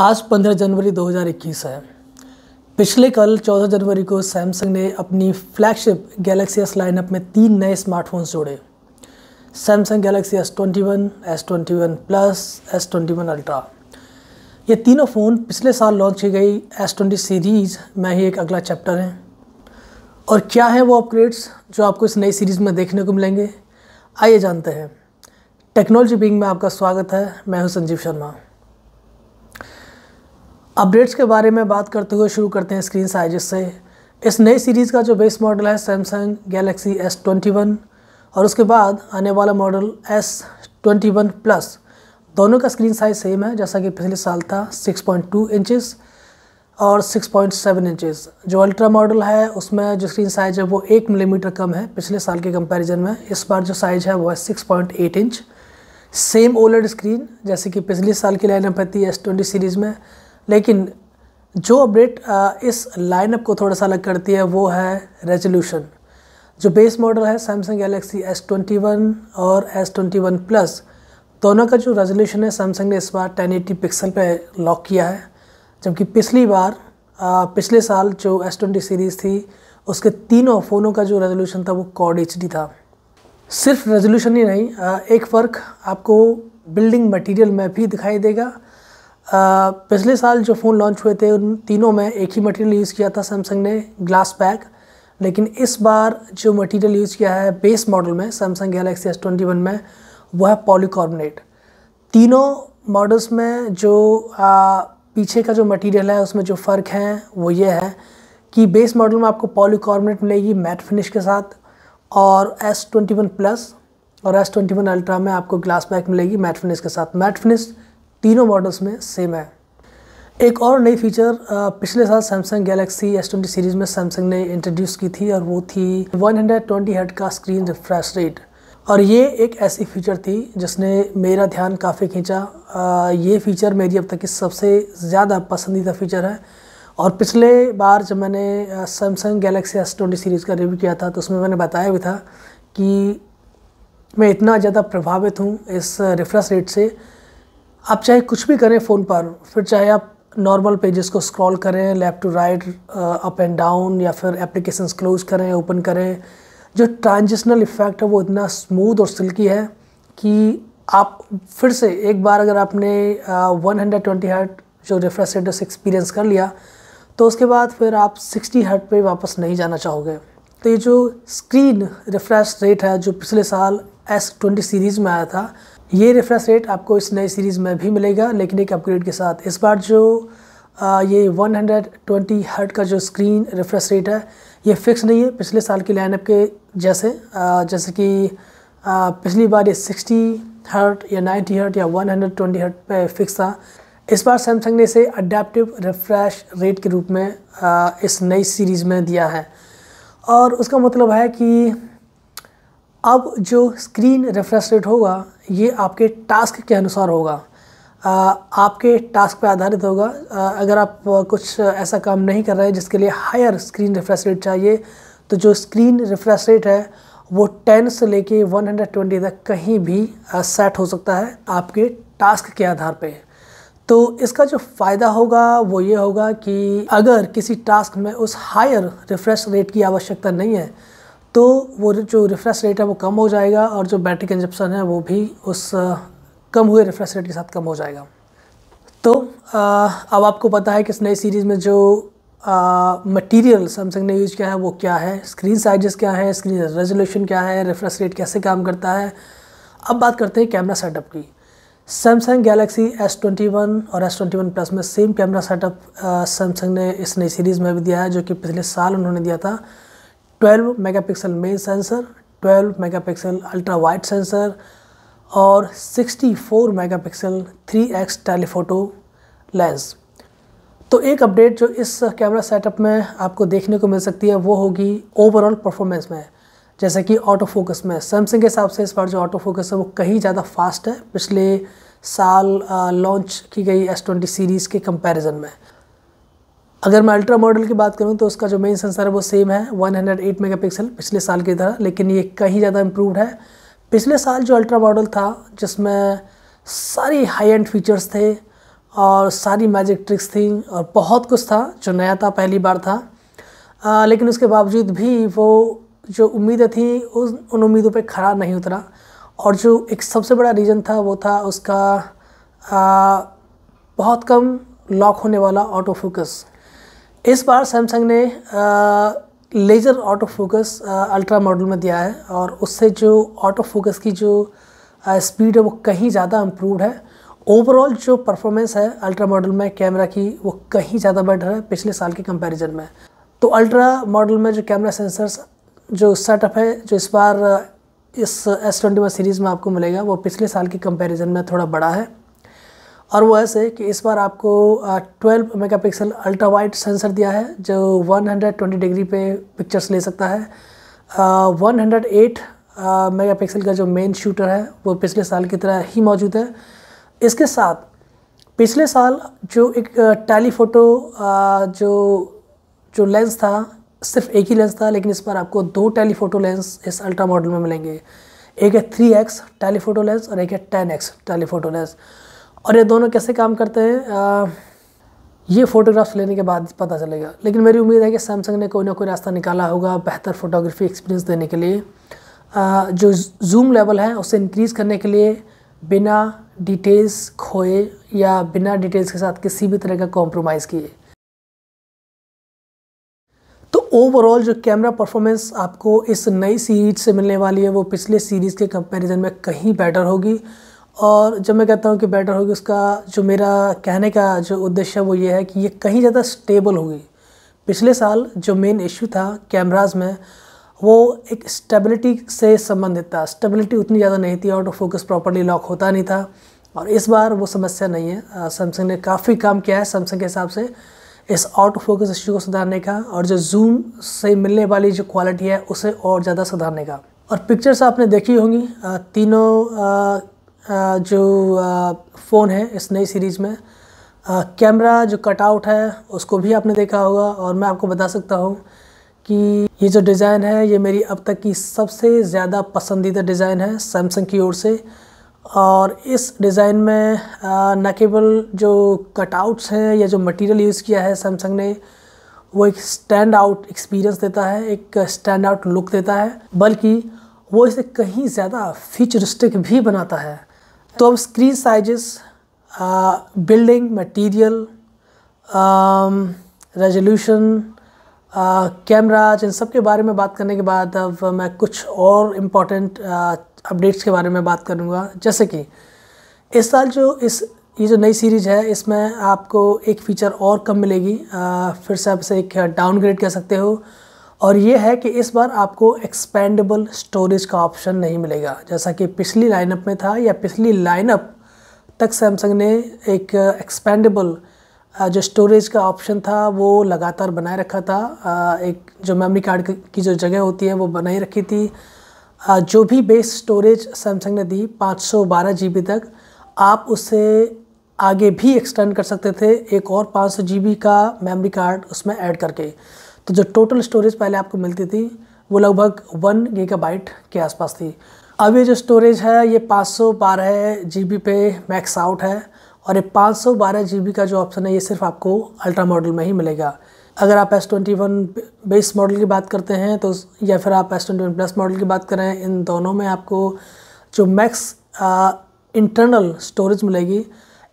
आज 15 जनवरी 2021 है पिछले कल 14 जनवरी को सैमसंग ने अपनी फ्लैगशिप गैलेक्सी एस लाइनअप में तीन नए स्मार्टफोन्स जोड़े Samsung Galaxy S twenty one S twenty one plus S twenty one ultra ये तीनों फ़ोन पिछले साल लॉन्च की गई एस ट्वेंटी सीरीज़ में ही एक अगला चैप्टर है और क्या है वो अपग्रेड्स जो आपको इस नई सीरीज़ में देखने को मिलेंगे आइए जानते हैं टेक्नोलॉजी बिंग में आपका स्वागत है मैं हूं संजीव शर्मा अपडेट्स के बारे में बात करते हुए शुरू करते हैं स्क्रीन साइजेस से इस नई सीरीज़ का जो बेस मॉडल है Samsung Galaxy S twenty one और उसके बाद आने वाला model S twenty one plus दोनों का स्क्रीन साइज सेम है जैसा कि पिछले साल था सिक्स पॉइंट टू इंचज़ और 6.7 इंचेस जो अल्ट्रा मॉडल है उसमें जो स्क्रीन साइज है वो एक मिलीमीटर कम है पिछले साल के कंपेरिजन में इस बार जो साइज है वो है eight inch same OLED screen जैसे कि पिछले साल की लाइन रहती है एस ट्वेंटी सीरीज़ में लेकिन जो अपडेट इस लाइनअप को थोड़ा सा अलग करती है वो है रेजोल्यूशन जो बेस मॉडल है Samsung Galaxy S twenty one और एस ट्वेंटी वन प्लस दोनों का जो रेजोल्यूशन है सैमसंग ने इस बार टेन एटी पिक्सल पर लॉक किया है जबकि पिछली बार आ, पिछले साल जो एस ट्वेंटी सीरीज़ थी उसके तीनों फ़ोनों का जो रेजोल्यूशन था वो कॉड एच डी था सिर्फ रेजोल्यूशन ही नहीं आ, एक फ़र्क आपको बिल्डिंग मटेरियल में भी दिखाई देगा पिछले साल जो फ़ोन लॉन्च हुए थे उन तीनों में एक ही मटेरियल यूज़ किया था सैमसंग ने ग्लास पैक लेकिन इस बार जो मटेरियल यूज़ किया है बेस मॉडल में Samsung Galaxy S twenty one में वो है पॉलीकार्बोनेट तीनों मॉडल्स में जो आ, पीछे का जो मटेरियल है उसमें जो फ़र्क है वो ये है कि बेस मॉडल में आपको पॉलीकार्बोनेट मिलेगी मैट फिनिश के साथ और एस ट्वेंटी वन प्लस और एस ट्वेंटी वन अल्ट्रा में आपको ग्लास बैक मिलेगी मैट फिनिश के साथ मैट फिनिश तीनों मॉडल्स में सेम है एक और नई फीचर पिछले साल Samsung Galaxy S twenty series में सैमसंग ने इंट्रोड्यूस की थी और वो थी 120 हंड्रेड हेड का स्क्रीन रिफ्रेश रेट और ये एक ऐसी फीचर थी जिसने मेरा ध्यान काफ़ी खींचा ये फीचर मेरी अब तक की सबसे ज़्यादा पसंदीदा फीचर है और पिछले बार जब मैंने Samsung Galaxy S twenty series का रिव्यू किया था तो उसमें मैंने बताया भी था कि मैं इतना ज़्यादा प्रभावित हूँ इस रिफ्रेश रेट से आप चाहे कुछ भी करें फ़ोन पर फिर चाहे आप नॉर्मल पेजेस को स्क्रॉल करें left to right up and down या फिर एप्लीकेशन क्लोज करें ओपन करें जो ट्रांजिशनल इफ़ेक्ट है वो इतना स्मूथ और सिल्की है कि आप फिर से एक बार अगर आपने वन हंड्रेड ट्वेंटी हर्ट जो रिफ्रेश रेट एक्सपीरियंस कर लिया तो उसके बाद फिर आप सिक्सटी हर्ट पे वापस नहीं जाना चाहोगे तो ये जो स्क्रीन रिफ्रेश रेट है जो पिछले साल एस ट्वेंटी सीरीज़ में आया था ये रिफ्रेश रेट आपको इस नई सीरीज़ में भी मिलेगा लेकिन एक अपग्रेड के साथ इस बार जो आ, ये 120 हंड्रेड हर्ट का जो स्क्रीन रिफ्रेश रेट है ये फिक्स नहीं है पिछले साल की लाइनअप के जैसे आ, जैसे कि पिछली बार ये 60 हर्ट या 90 हर्ट या 120 हर्ट पे फिक्स था इस बार सैमसंग ने इसे अडेप्टिव रिफ्रेश रेट के रूप में आ, इस नई सीरीज़ में दिया है और उसका मतलब है कि अब जो स्क्रीन रिफ्रेश रेट होगा ये आपके टास्क के अनुसार होगा आपके टास्क पर आधारित होगा अगर आप कुछ ऐसा काम नहीं कर रहे हैं जिसके लिए हायर स्क्रीन रिफ्रेश रेट चाहिए तो जो स्क्रीन रिफ्रेश रेट है वो 10 से लेके 120 तक कहीं भी सेट हो सकता है आपके टास्क के आधार पे तो इसका जो फ़ायदा होगा वो ये होगा कि अगर किसी टास्क में उस हायर रिफ्रेश रेट की आवश्यकता नहीं है तो वो जो रिफ्रेश रेट है वो कम हो जाएगा और जो बैटरी कंजप्शन है वो भी उस कम हुए रिफ्रेश रेट के साथ कम हो जाएगा तो आ, अब आपको पता है कि इस नई सीरीज़ में जो मटेरियल सैमसंग ने यूज़ किया है वो क्या है स्क्रीन साइजेस क्या है स्क्रीन रेजोल्यूशन क्या है रिफ्रेश रेट कैसे काम करता है अब बात करते हैं कैमरा सेटअप की Samsung Galaxy S twenty one और एस ट्वेंटी वन प्लस में सेम कैमरा सेटअप सैमसंग ने इस नई सीरीज़ में भी दिया है जो कि पिछले साल उन्होंने दिया था 12 megapixel main sensor 12 megapixel ultra wide sensor और 64 मेगापिक्सल 3x टेलीफोटो लेंस तो एक अपडेट जो इस कैमरा सेटअप में आपको देखने को मिल सकती है वो होगी ओवरऑल परफॉर्मेंस में जैसे कि ऑटो फोकस में सैमसंग के हिसाब से इस बार जो ऑटो फोकस है वो कहीं ज़्यादा फास्ट है पिछले साल लॉन्च की गई एस ट्वेंटी सीरीज़ के कंपैरिजन में अगर मैं अल्ट्रा मॉडल की बात करूँ तो उसका जो मेन सेंसर है वो सेम है 108 मेगापिक्सल पिछले साल की तरह लेकिन ये कहीं ज़्यादा इम्प्रूवड है पिछले साल जो अल्ट्रा मॉडल था जिसमें सारी हाई एंड फीचर्स थे और सारी मैजिक ट्रिक्स थी और बहुत कुछ था जो नया था पहली बार था आ, लेकिन उसके बावजूद भी वो जो उम्मीदें थी उस उन उम्मीदों पर खरा नहीं उतरा और जो एक सबसे बड़ा रीज़न था वो था उसका आ, बहुत कम लॉक होने वाला ऑटो फोकस इस बार सैमसंग ने laser auto focus ultra model में दिया है और उससे जो ऑटो फोकस की जो स्पीड है वो कहीं ज़्यादा इम्प्रूवड है ओवरऑल जो परफॉर्मेंस है अल्ट्रा मॉडल में कैमरा की वो कहीं ज़्यादा बेटर है पिछले साल के कंपैरिजन में तो अल्ट्रा मॉडल में जो कैमरा सेंसर्स जो सेटअप है जो इस बार इस एस ट्वेंटी सीरीज़ में आपको मिलेगा वो पिछले साल के कंपैरिजन में थोड़ा बड़ा है और वो ऐसे कि इस बार आपको 12 मेगापिक्सल अल्ट्रा वाइड सेंसर दिया है जो 120 डिग्री पे पिक्चर्स ले सकता है वन हंड्रेड एट मेगापिक्सल का जो मेन शूटर है वो पिछले साल की तरह ही मौजूद है इसके साथ पिछले साल जो एक टेलीफोटो जो जो लेंस था सिर्फ एक ही लेंस था लेकिन इस बार आपको दो टेलीफोटो लेंस इस अल्ट्रा मॉडल में मिलेंगे एक है थ्री एक्स टेलीफोटो लेंस और एक है टेन एक्स टेलीफोटो लेंस और ये दोनों कैसे काम करते हैं आ, ये फ़ोटोग्राफ्स लेने के बाद पता चलेगा लेकिन मेरी उम्मीद है कि सैमसंग ने कोई ना कोई रास्ता निकाला होगा बेहतर फ़ोटोग्राफी एक्सपीरियंस देने के लिए आ, जो जूम लेवल है उसे इंक्रीज़ करने के लिए बिना डिटेल्स खोए या बिना डिटेल्स के साथ किसी भी तरह का कॉम्प्रोमाइज़ किए तो ओवरऑल जो कैमरा परफॉर्मेंस आपको इस नई सीरीज से मिलने वाली है वो पिछले सीरीज़ के कंपैरिजन में कहीं बेटर होगी और जब मैं कहता हूँ कि बेटर होगी उसका जो मेरा कहने का जो उद्देश्य है वो ये है कि ये कहीं ज़्यादा स्टेबल होगी पिछले साल जो मेन इश्यू था कैमराज में वो एक स्टेबिलिटी से संबंधित था स्टेबिलिटी उतनी ज़्यादा नहीं थी out of focus properly lock होता नहीं था और इस बार वो समस्या नहीं है सैमसंग ने काफ़ी काम किया है सैमसंग के हिसाब से इस आउट ऑफ फोकस इश्यू को सुधारने का और जो जूम से मिलने वाली जो क्वालिटी है उसे और ज़्यादा सुधारने का और पिक्चर्स आपने देखी होंगी तीनों जो फ़ोन है इस नई सीरीज़ में कैमरा जो कटआउट है उसको भी आपने देखा होगा और मैं आपको बता सकता हूँ कि ये जो डिज़ाइन है ये मेरी अब तक की सबसे ज़्यादा पसंदीदा डिज़ाइन है सैमसंग की ओर से और इस डिज़ाइन में न केवल जो कटआउट्स हैं या जो मटेरियल यूज़ किया है सैमसंग ने वो एक स्टैंड आउट एक्सपीरियंस देता है एक स्टैंड आउट लुक देता है बल्कि वो इसे कहीं ज़्यादा फ्यूचरिस्टिक भी बनाता है तो अब screen sizes building material resolution cameras इन सब के बारे में बात करने के बाद अब मैं कुछ और इम्पॉर्टेंट अपडेट्स uh, के बारे में बात करूँगा जैसे कि इस साल जो इस ये जो नई सीरीज है इसमें आपको एक फ़ीचर और कम मिलेगी आ, uh, फिर से आप इसे एक डाउनग्रेड कह सकते हो और ये है कि इस बार आपको एक्सपेंडेबल स्टोरेज का ऑप्शन नहीं मिलेगा जैसा कि पिछली लाइनअप में था या पिछली लाइनअप तक सैमसंग ने एक एक्सपेंडेबल जो स्टोरेज का ऑप्शन था वो लगातार बनाए रखा था एक जो मेमोरी कार्ड की जो जगह होती है वो बनाई रखी थी जो भी बेस स्टोरेज सैमसंग ने दी पाँच सौ तक आप उसे आगे भी एक्सटेंड कर सकते थे एक और पाँच सौ का मेमोरी कार्ड उसमें ऐड करके तो जो टोटल स्टोरेज पहले आपको मिलती थी वो लगभग वन गीगाबाइट के आसपास थी अब ये जो स्टोरेज है ये पाँच सौ बारह जी बी पे मैक्स आउट है और ये पाँच सौ बारह जी बी का जो ऑप्शन है ये सिर्फ आपको अल्ट्रा मॉडल में ही मिलेगा अगर आप S twenty one base model की बात करते हैं तो या फिर आप S twenty one plus model की बात करें इन दोनों में आपको जो मैक्स इंटरनल स्टोरेज मिलेगी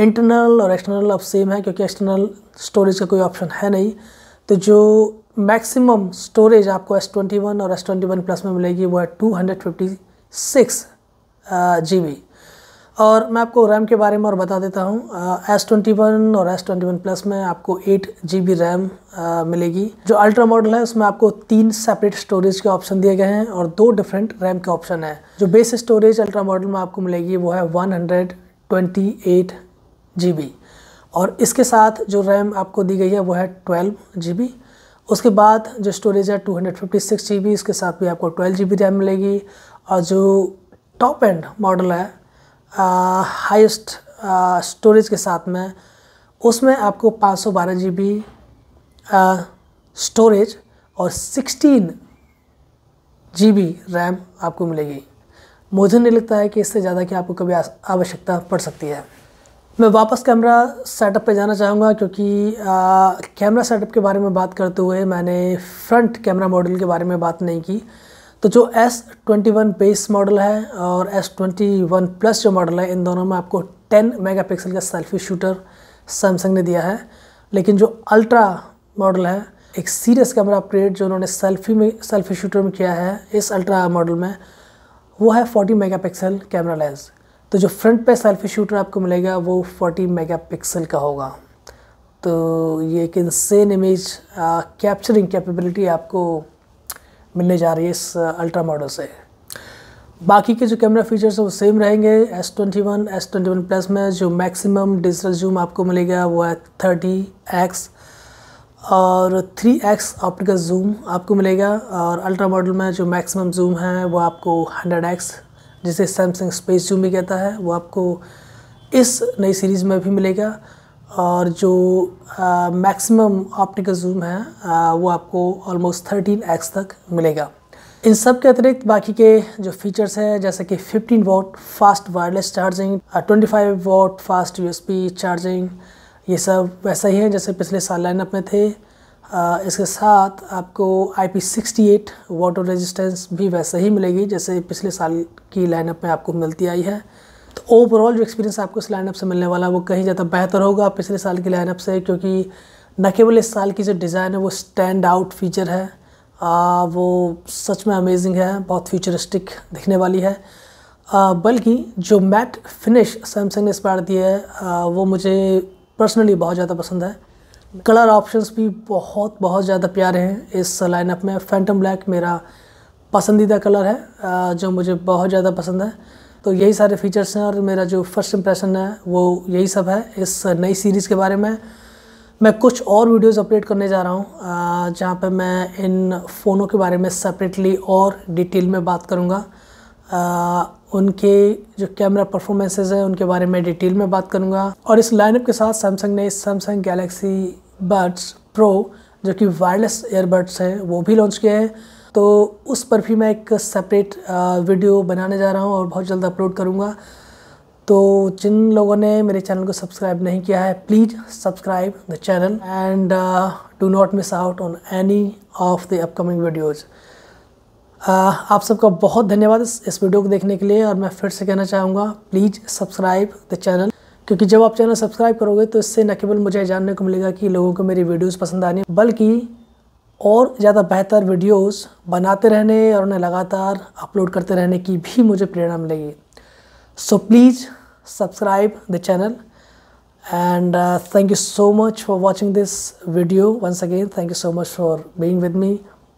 इंटरनल और एक्सटर्नल अब सेम है क्योंकि एक्सटर्नल स्टोरेज का कोई ऑप्शन है नहीं तो जो मैक्सिमम स्टोरेज आपको एस ट्वेंटी वन और एस ट्वेंटी वन प्लस में मिलेगी वो है two hundred fifty six G B और मैं आपको रैम के बारे में और बता देता हूँ एस ट्वेंटी वन और एस ट्वेंटी वन प्लस में आपको एट जी बी रैम मिलेगी जो अल्ट्रा मॉडल है उसमें आपको तीन सेपरेट स्टोरेज के ऑप्शन दिए गए हैं और दो डिफरेंट रैम के ऑप्शन हैं जो बेस स्टोरेज अल्ट्रा मॉडल में आपको मिलेगी वो है one hundred twenty eight G B और इसके साथ जो रैम आपको दी गई है वो है ट्वेल्व जी बी उसके बाद जो स्टोरेज है two hundred fifty six G B इसके साथ भी आपको ट्वेल्व जी बी रैम मिलेगी और जो टॉप एंड मॉडल है हाइस्ट स्टोरेज के साथ में उसमें आपको पाँच सौ बारह जी बी स्टोरेज और सिक्सटीन जी बी रैम आपको मिलेगी मुझे नहीं लगता है कि इससे ज़्यादा की आपको कभी आवश्यकता पड़ सकती है मैं वापस कैमरा सेटअप पे जाना चाहूँगा क्योंकि कैमरा सेटअप के बारे में बात करते हुए मैंने फ्रंट कैमरा मॉडल के बारे में बात नहीं की तो जो S twenty one base model है और एस ट्वेंटी वन प्लस जो मॉडल है इन दोनों में आपको टेन मेगापिक्सल का सेल्फी शूटर सैमसंग ने दिया है लेकिन जो अल्ट्रा मॉडल है एक सीरियस कैमरा अपग्रेड जो उन्होंने सेल्फी में सेल्फी शूटर में किया है इस अल्ट्रा मॉडल में वो है 40 मेगापिक्सल कैमरा लेंस तो जो फ्रंट पे सेल्फी शूटर आपको मिलेगा वो 40 मेगापिक्सल का होगा तो ये एक इंसेन इमेज कैप्चरिंग कैपेबिलिटी आपको मिलने जा रही है इस अल्ट्रा मॉडल से बाकी के जो कैमरा फीचर्स हैं वो सेम रहेंगे S twenty one S twenty one plus में जो मैक्सिमम डिजिटल जूम आपको मिलेगा वो है थर्टी एक्स और थ्री एक्स ऑप्टिकल जूम आपको मिलेगा और अल्ट्रा मॉडल में जो मैक्सिमम जूम है वो आपको हंड्रेड एक्स जिसे सैमसंग स्पेस जूम भी कहता है वो आपको इस नई सीरीज़ में भी मिलेगा और जो मैक्सिमम ऑप्टिकल जूम है आ, वो आपको ऑलमोस्ट थर्टीन एक्स तक मिलेगा इन सब के अतिरिक्त बाकी के जो फीचर्स हैं जैसे कि 15 watt fast wireless charging 25 watt fast USB charging ये सब वैसा ही है जैसे पिछले साल लाइनअप में थे इसके साथ आपको I P sixty eight water resistance भी वैसे ही मिलेगी जैसे पिछले साल की लाइनअप में आपको मिलती आई है तो ओवरऑल जो एक्सपीरियंस आपको इस लाइनअप से मिलने वाला है वो कहीं ज़्यादा बेहतर होगा पिछले साल की लाइनअप से क्योंकि न केवल इस साल की जो डिज़ाइन है वो स्टैंड आउट फीचर है आ, वो सच में अमेजिंग है बहुत फ्यूचरिस्टिक दिखने वाली है बल्कि जो मैट फिनिश सैमसंग ने इस बार दी है आ, वो मुझे पर्सनली बहुत ज़्यादा पसंद है कलर ऑप्शंस भी बहुत बहुत ज़्यादा प्यारे हैं इस लाइनअप में फैंटम ब्लैक मेरा पसंदीदा कलर है जो मुझे बहुत ज़्यादा पसंद है तो यही सारे फीचर्स हैं और मेरा जो फर्स्ट इम्प्रेशन है वो यही सब है इस नई सीरीज़ के बारे में मैं कुछ और वीडियोस अपलोड करने जा रहा हूँ जहाँ पे मैं इन फ़ोनों के बारे में सेपरेटली और डिटेल में बात करूँगा उनके जो कैमरा परफॉर्मेंसेज हैं उनके बारे में डिटेल में बात करूँगा और इस लाइनअप के साथ सैमसंग ने सैमसंग गैलेक्सी बड्स प्रो जो कि वायरलेस ईयरबड्स हैं वो भी लॉन्च किए हैं तो उस पर भी मैं एक सेपरेट वीडियो बनाने जा रहा हूँ और बहुत जल्द अपलोड करूँगा तो जिन लोगों ने मेरे चैनल को सब्सक्राइब नहीं किया है please subscribe the channel and do not miss out on any of the upcoming videos आप सबका बहुत धन्यवाद इस वीडियो को देखने के लिए और मैं फिर से कहना चाहूँगा प्लीज़ सब्सक्राइब द चैनल क्योंकि जब आप चैनल सब्सक्राइब करोगे तो इससे न केवल मुझे जानने को मिलेगा कि लोगों को मेरी वीडियोस पसंद आने बल्कि और ज़्यादा बेहतर वीडियोस बनाते रहने और उन्हें लगातार अपलोड करते रहने की भी मुझे प्रेरणा मिलेगी so please subscribe the channel and thank you so much for watching this video once again thank you so much for being with me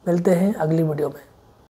मिलते हैं अगली वीडियो में